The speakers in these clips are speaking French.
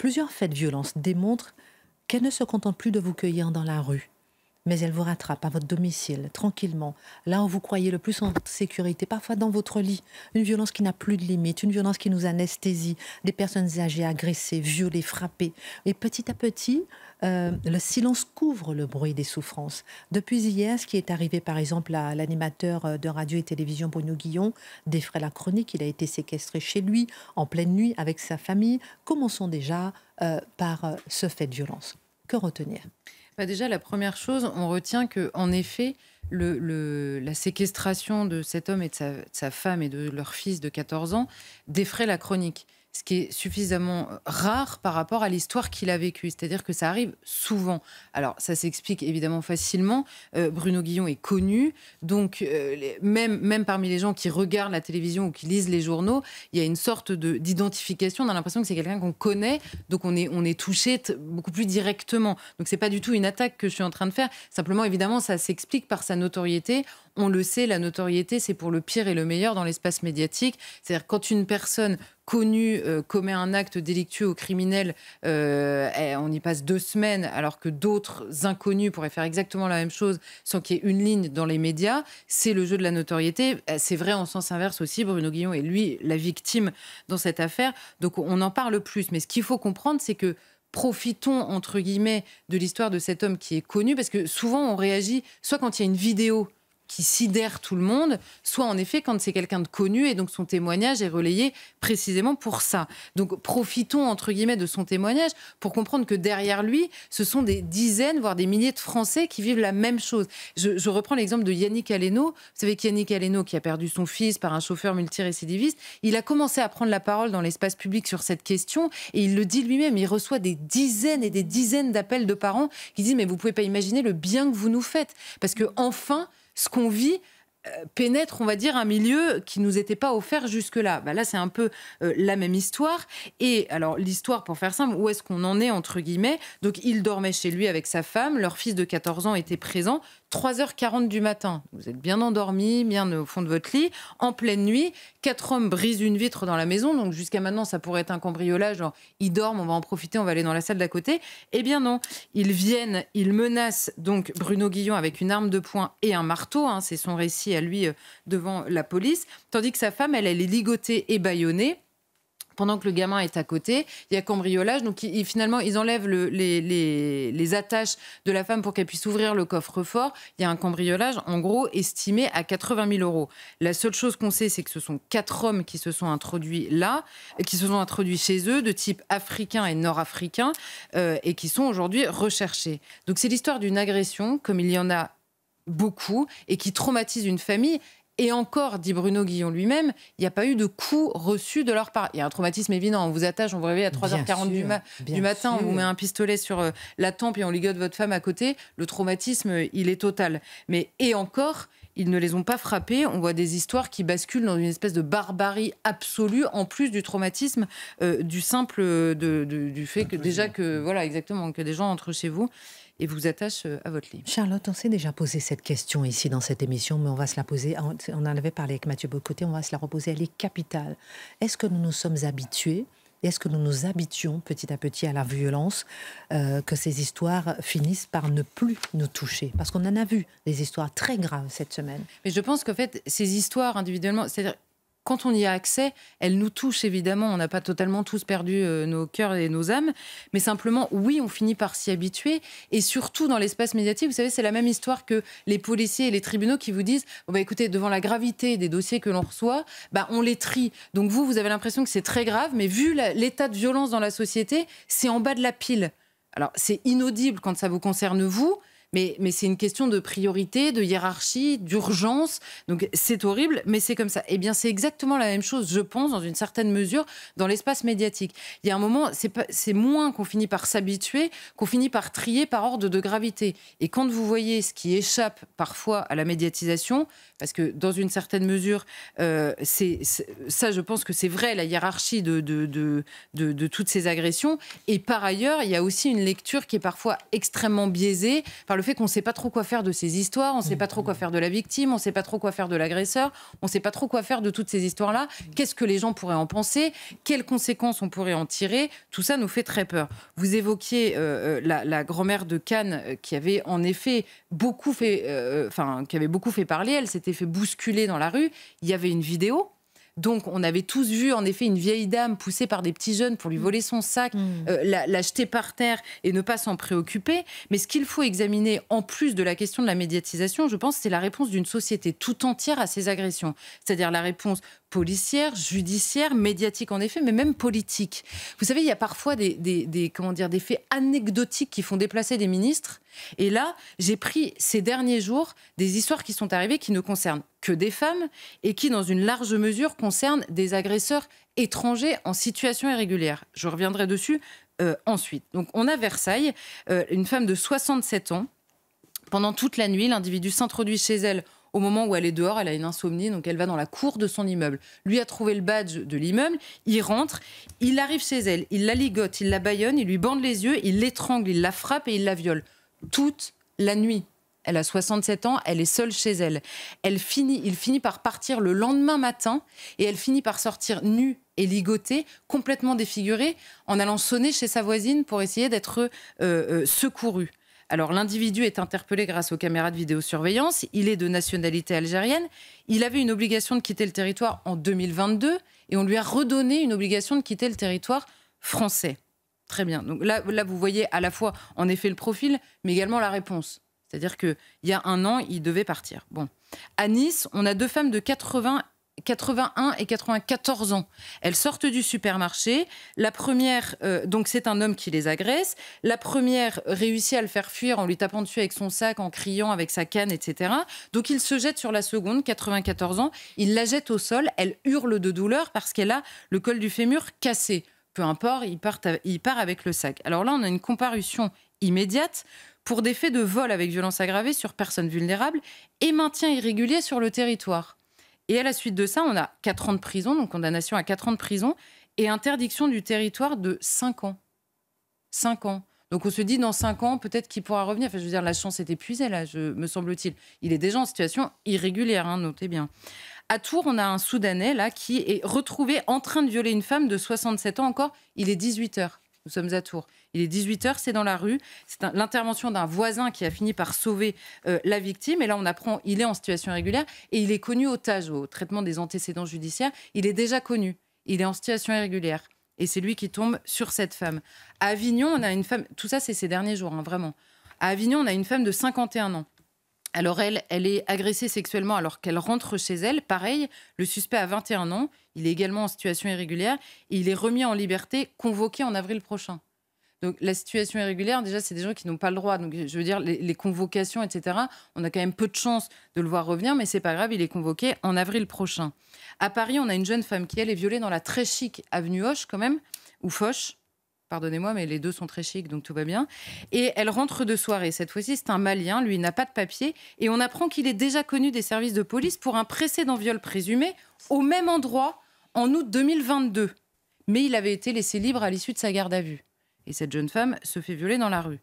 Plusieurs faits de violence démontrent qu'elle ne se contente plus de vous cueillir dans la rue mais elle vous rattrape à votre domicile, tranquillement, là où vous croyez le plus en sécurité, parfois dans votre lit. Une violence qui n'a plus de limite, une violence qui nous anesthésie, des personnes âgées agressées, violées, frappées. Et petit à petit, euh, le silence couvre le bruit des souffrances. Depuis hier, ce qui est arrivé par exemple à l'animateur euh, de radio et télévision Bruno Guillon, défrait la chronique, il a été séquestré chez lui en pleine nuit avec sa famille. Commençons déjà euh, par ce fait de violence. Que retenir bah, déjà, la première chose, on retient que, en effet, la séquestration de cet homme et de sa, sa, femme et de leur fils de 14 ans défraie la chronique ce qui est suffisamment euh, rare par rapport à l'histoire qu'il a vécue. C'est-à-dire que ça arrive souvent. Alors, ça s'explique évidemment facilement. Euh, Bruno Guillon est connu, donc euh, même, même parmi les gens qui regardent la télévision ou qui lisent les journaux, il y a une sorte d'identification. On a l'impression que c'est quelqu'un qu'on connaît, donc on est, on est touché beaucoup plus directement. Donc, c'est pas du tout une attaque que je suis en train de faire. Simplement, évidemment, ça s'explique par sa notoriété on le sait, la notoriété, c'est pour le pire et le meilleur dans l'espace médiatique. C'est-à-dire quand une personne connue euh, commet un acte délictueux ou criminel, euh, eh, on y passe deux semaines, alors que d'autres inconnus pourraient faire exactement la même chose sans qu'il y ait une ligne dans les médias. C'est le jeu de la notoriété. Eh, c'est vrai en sens inverse aussi. Bruno Guillon est lui la victime dans cette affaire. Donc on en parle plus. Mais ce qu'il faut comprendre, c'est que profitons entre guillemets de l'histoire de cet homme qui est connu, parce que souvent on réagit soit quand il y a une vidéo qui sidère tout le monde, soit en effet quand c'est quelqu'un de connu et donc son témoignage est relayé précisément pour ça. Donc profitons entre guillemets de son témoignage pour comprendre que derrière lui, ce sont des dizaines, voire des milliers de Français qui vivent la même chose. Je, reprends l'exemple de Yannick Aleno. Vous savez qu'Yannick Aleno, qui a perdu son fils par un chauffeur multirécidiviste, il a commencé à prendre la parole dans l'espace public sur cette question et il le dit lui-même. Il reçoit des dizaines et des dizaines d'appels de parents qui disent mais vous pouvez pas imaginer le bien que vous nous faites parce que enfin ce qu'on vit euh, pénètre, on va dire, un milieu qui nous était pas offert jusque-là. Bah, là, c'est un peu euh, la même histoire. Et alors, l'histoire, pour faire simple, où est-ce qu'on en est, entre guillemets Donc, il dormait chez lui avec sa femme, leur fils de 14 ans était présent, 3h40 du matin. Vous êtes bien endormi, bien au fond de votre lit, en pleine nuit. Quatre hommes brisent une vitre dans la maison, donc jusqu'à maintenant, ça pourrait être un cambriolage, genre, ils dorment, on va en profiter, on va aller dans la salle d'à côté. Eh bien non, ils viennent, ils menacent donc Bruno Guillon avec une arme de poing et un marteau, hein, c'est son récit à lui euh, devant la police, tandis que sa femme, elle, elle est ligotée et bâillonnée pendant que le gamin est à côté, il y a cambriolage. Donc finalement, ils enlèvent les, attaches de la femme pour qu'elle puisse ouvrir le coffre-fort. Il y a un cambriolage, en gros, estimé à 80 000 euros. La seule chose qu'on sait, c'est que ce sont quatre hommes qui se sont introduits là, euh, qui se sont introduits chez eux, de type africain et nord-africain, euh, et qui sont aujourd'hui recherchés. Donc c'est l'histoire d'une agression, comme il y en a beaucoup et qui traumatise une famille. Et encore, dit Bruno Guillon lui-même, il n'y a pas eu de coup reçu de leur part. Il y a un traumatisme évident. On vous attache, on vous réveille à 3h40 du, matin, on vous met un pistolet sur euh, la tempe et on ligote votre femme à côté. Le traumatisme, il est total. Mais et encore, ils ne les ont pas frappés. On voit des histoires qui basculent dans une espèce de barbarie absolue, en plus du traumatisme, euh, du simple, euh, du fait que déjà que, voilà, exactement, que des gens entrent chez vous et vous attache à votre livre. Charlotte, on s'est déjà posé cette question ici dans cette émission, mais on va se la poser. Ah, on en avait parlé avec Mathieu Bocoté, on va se la reposer. Elle est capitale. Est-ce que nous nous sommes habitués est-ce que nous nous habituons petit à petit à la violence, euh, que ces histoires finissent par ne plus nous toucher Parce qu'on en a vu des histoires très graves cette semaine. Mais je pense qu'en fait, ces histoires individuellement, c'est-à-dire quand on y a accès, elle nous touche évidemment. On n'a pas totalement tous perdu euh, nos cœurs et nos âmes, mais simplement, oui, on finit par s'y habituer. Et surtout dans l'espace médiatique, vous savez, c'est la même histoire que les policiers et les tribunaux qui vous disent bah, écoutez, devant la gravité des dossiers que l'on reçoit, bah, on les trie. Donc vous, vous avez l'impression que c'est très grave, mais vu l'état de violence dans la société, c'est en bas de la pile. Alors, c'est inaudible quand ça vous concerne vous, mais, c'est une question de priorité, de hiérarchie, d'urgence. Donc c'est horrible, mais c'est comme ça. Eh bien, c'est exactement la même chose, je pense, dans une certaine mesure, dans l'espace médiatique. Il y a un moment, c'est moins qu'on finit par s'habituer, qu'on finit par trier par ordre de gravité. Et quand vous voyez ce qui échappe parfois à la médiatisation, parce que dans une certaine mesure, euh, ça, je pense que c'est vrai, la hiérarchie de, de, toutes ces agressions. Et par ailleurs, il y a aussi une lecture qui est parfois extrêmement biaisée par le fait qu'on ne sait pas trop quoi faire de ces histoires, on ne sait pas trop quoi faire de la victime, on ne sait pas trop quoi faire de l'agresseur, on ne sait pas trop quoi faire de toutes ces histoires-là. Qu'est-ce que les gens pourraient en penser Quelles conséquences on pourrait en tirer Tout ça nous fait très peur. Vous évoquiez euh, euh, la, grand-mère de Cannes euh, qui avait en effet beaucoup fait, qui avait beaucoup fait parler. Elle s'était fait bousculer dans la rue. Il y avait une vidéo donc, on avait tous vu, en effet, une vieille dame poussée par des petits jeunes pour lui mm. voler son sac, mm. euh, l'acheter par terre et ne pas s'en préoccuper. Mais ce qu'il faut examiner, en plus de la question de la médiatisation, je pense, c'est la réponse d'une société tout entière à ces agressions. C'est-à-dire la réponse policière, judiciaire, médiatique en effet, mais même politique. Vous savez, il y a parfois des, des comment dire, des faits anecdotiques qui font déplacer des ministres. Et là, j'ai pris ces derniers jours des histoires qui sont arrivées qui nous concernent que des femmes et qui, dans une large mesure, concernent des agresseurs étrangers en situation irrégulière. Je reviendrai dessus euh, ensuite. Donc on a Versailles, euh, une femme de 67 ans. Pendant toute la nuit, l'individu s'introduit chez elle au moment où elle est dehors, elle a une insomnie, donc elle va dans la cour de son immeuble. Lui a trouvé le badge de l'immeuble, il rentre, il arrive chez elle, il la ligote, il la baillonne, il lui bande les yeux, il l'étrangle, il la frappe et il la viole. Toute la nuit elle a 67 ans, elle est seule chez elle. Elle finit, il finit par partir le lendemain matin et elle finit par sortir nue et ligotée, complètement défigurée, en allant sonner chez sa voisine pour essayer d'être euh, euh, secourue. Alors l'individu est interpellé grâce aux caméras de vidéosurveillance, il est de nationalité algérienne, il avait une obligation de quitter le territoire en 2022 et on lui a redonné une obligation de quitter le territoire français. Très bien. Donc là vous voyez à la fois en effet le profil, mais également la réponse. C'est-à-dire qu'il y a un an, il devait partir. Bon. À Nice, on a deux femmes de 80 81 et 94 ans. Elles sortent du supermarché. La première, euh, donc c'est un homme qui les agresse. La première réussit à le faire fuir en lui tapant dessus avec son sac, en criant avec sa canne, etc. Donc il se jette sur la seconde, 94 ans. Il la jette au sol. Elle hurle de douleur parce qu'elle a le col du fémur cassé. Peu importe, il part, il part avec le sac. Alors là, on a une comparution immédiate pour des faits de vol avec violence aggravée sur personnes vulnérables et maintien irrégulier sur le territoire. Et à la suite de ça, on a 4 ans de prison, donc condamnation à 4 ans de prison et interdiction du territoire de 5 ans. 5 ans. Donc on se dit, dans 5 ans, peut-être qu'il pourra revenir. Enfin, je veux dire, la chance est épuisée, là, je, me semble-t-il. Il est déjà en situation irrégulière, hein, notez bien. À Tours, on a un Soudanais, là, qui est retrouvé en train de violer une femme de 67 ans encore. Il est 18 heures. Nous sommes à Tours. Il est 18h, c'est dans la rue. C'est l'intervention d'un voisin qui a fini par sauver euh, la victime. Et là, on apprend, il est en situation irrégulière et il est connu otage au traitement des antécédents judiciaires. Il est déjà connu. Il est en situation irrégulière. Et c'est lui qui tombe sur cette femme. À Avignon, on a une femme. Tout ça, c'est ces derniers jours, hein, vraiment. À Avignon, on a une femme de 51 ans alors elle, elle est agressée sexuellement alors qu'elle rentre chez elle. Pareil, le suspect a 21 ans, il est également en situation irrégulière il est remis en liberté, convoqué en avril prochain. Donc la situation irrégulière, déjà, c'est des gens qui n'ont pas le droit. Donc je veux dire, les, convocations, etc., on a quand même peu de chances de le voir revenir, mais c'est pas grave, il est convoqué en avril prochain. À Paris, on a une jeune femme qui, elle, est violée dans la très chic avenue Hoche, quand même, ou Foch pardonnez-moi, mais les deux sont très chics, donc tout va bien. Et elle rentre de soirée. Cette fois-ci, c'est un Malien, lui, n'a pas de papier. Et on apprend qu'il est déjà connu des services de police pour un précédent viol présumé au même endroit en août 2022. Mais il avait été laissé libre à l'issue de sa garde à vue. Et cette jeune femme se fait violer dans la rue.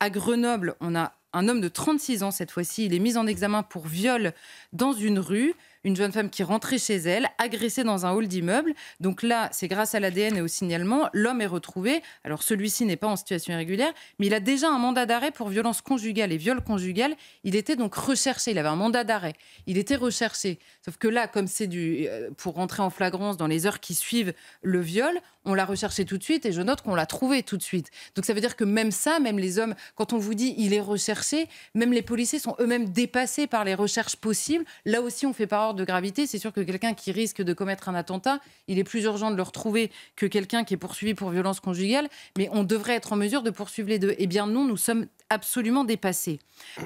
À Grenoble, on a un homme de 36 ans cette fois-ci. Il est mis en examen pour viol dans une rue une jeune femme qui rentrait chez elle, agressée dans un hall d'immeuble. Donc là, c'est grâce à l'ADN et au signalement, l'homme est retrouvé. Alors celui-ci n'est pas en situation irrégulière, mais il a déjà un mandat d'arrêt pour violence conjugale et viol conjugal. Il était donc recherché, il avait un mandat d'arrêt. Il était recherché. Sauf que là, comme c'est du euh, pour rentrer en flagrance dans les heures qui suivent le viol, on l'a recherché tout de suite et je note qu'on l'a trouvé tout de suite. Donc ça veut dire que même ça, même les hommes, quand on vous dit il est recherché, même les policiers sont eux-mêmes dépassés par les recherches possibles. Là aussi, on fait par ordre de gravité, c'est sûr que quelqu'un qui risque de commettre un attentat, il est plus urgent de le retrouver que quelqu'un qui est poursuivi pour violence conjugale, mais on devrait être en mesure de poursuivre les deux. Eh bien non, nous sommes absolument dépassés.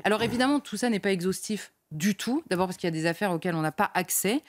Alors évidemment, tout ça n'est pas exhaustif du tout, d'abord parce qu'il y a des affaires auxquelles on n'a pas accès.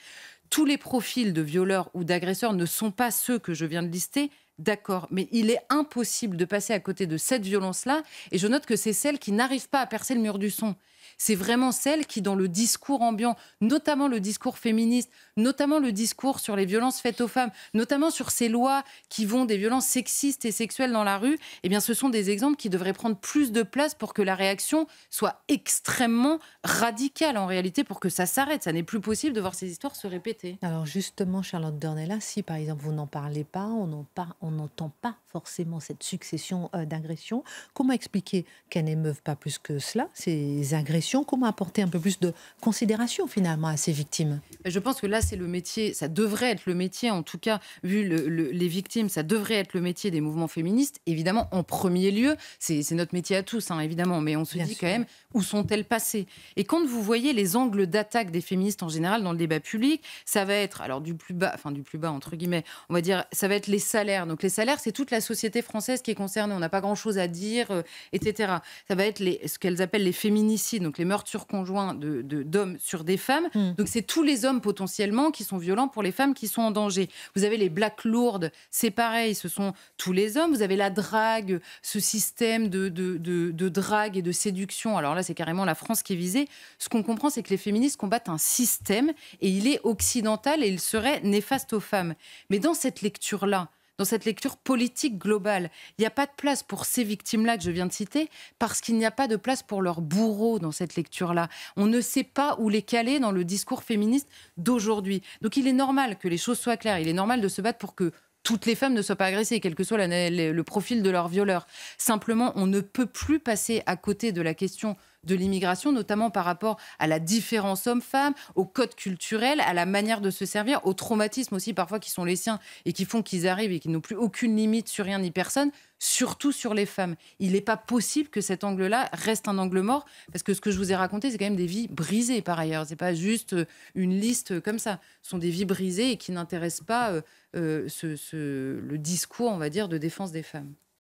Tous les profils de violeurs ou d'agresseurs ne sont pas ceux que je viens de lister, d'accord, mais il est impossible de passer à côté de cette violence-là. Et je note que c'est celle qui n'arrive pas à percer le mur du son c'est vraiment celle qui, dans le discours ambiant, notamment le discours féministe, notamment le discours sur les violences faites aux femmes, notamment sur ces lois qui vont des violences sexistes et sexuelles dans la rue, eh bien, ce sont des exemples qui devraient prendre plus de place pour que la réaction soit extrêmement radicale en réalité, pour que ça s'arrête. Ça n'est plus possible de voir ces histoires se répéter. Alors justement, Charlotte Dornella, si par exemple vous n'en parlez pas, on n'en pas n'entend pas forcément cette succession euh, d'agressions. Comment expliquer qu'elles n'émeuvent pas plus que cela, ces agressions Comment apporter un peu plus de considération finalement à ces victimes Je pense que là, c'est le métier, ça devrait être le métier, en tout cas, vu les victimes, ça devrait être le métier des mouvements féministes. Évidemment, en premier lieu, c'est notre métier à tous, hein, évidemment, mais on se dit quand même, où sont-elles passées Et quand vous voyez les angles d'attaque des féministes en général dans le débat public, ça va être, alors du plus bas, enfin du plus bas entre guillemets, on va dire, ça va être les salaires donc les salaires, c'est toute la société française qui est concernée. On n'a pas grand-chose à dire, euh, etc. Ça va être ce qu'elles appellent les féminicides, donc les meurtres sur conjoints d'hommes de, sur des femmes. Hmm. Donc c'est tous les hommes potentiellement qui sont violents pour les femmes qui sont en danger. Vous avez les blacks lourdes, c'est pareil, ce sont tous les hommes. Vous avez la drague, ce système de drague et de séduction. Alors là, c'est carrément la France qui est visée. Ce qu'on comprend, c'est que les féministes combattent un système et il est occidental et il serait néfaste aux femmes. Mais dans cette lecture-là, dans cette lecture politique globale. Il n'y a pas de place pour ces victimes-là que je viens de citer, parce qu'il n'y a pas de place pour leurs bourreaux dans cette lecture-là. On ne sait pas où les caler dans le discours féministe d'aujourd'hui. Donc il est normal que les choses soient claires, il est normal de se battre pour que toutes les femmes ne soient pas agressées, quel que soit le, le profil de leur violeur. Simplement, on ne peut plus passer à côté de la question de l'immigration, notamment par rapport à la différence homme-femme, au code culturel, à la manière de se servir, au traumatisme aussi parfois qui sont les siens et qui font qu'ils arrivent et qui n'ont plus aucune limite sur rien ni personne, surtout sur les femmes. Il n'est pas possible que cet angle-là reste un angle mort, parce que ce que je vous ai raconté, c'est quand même des vies brisées par ailleurs. C'est pas juste euh, une liste euh, comme ça. Ce sont des vies brisées et qui n'intéressent pas euh, ce, le discours, on va dire, de défense des femmes.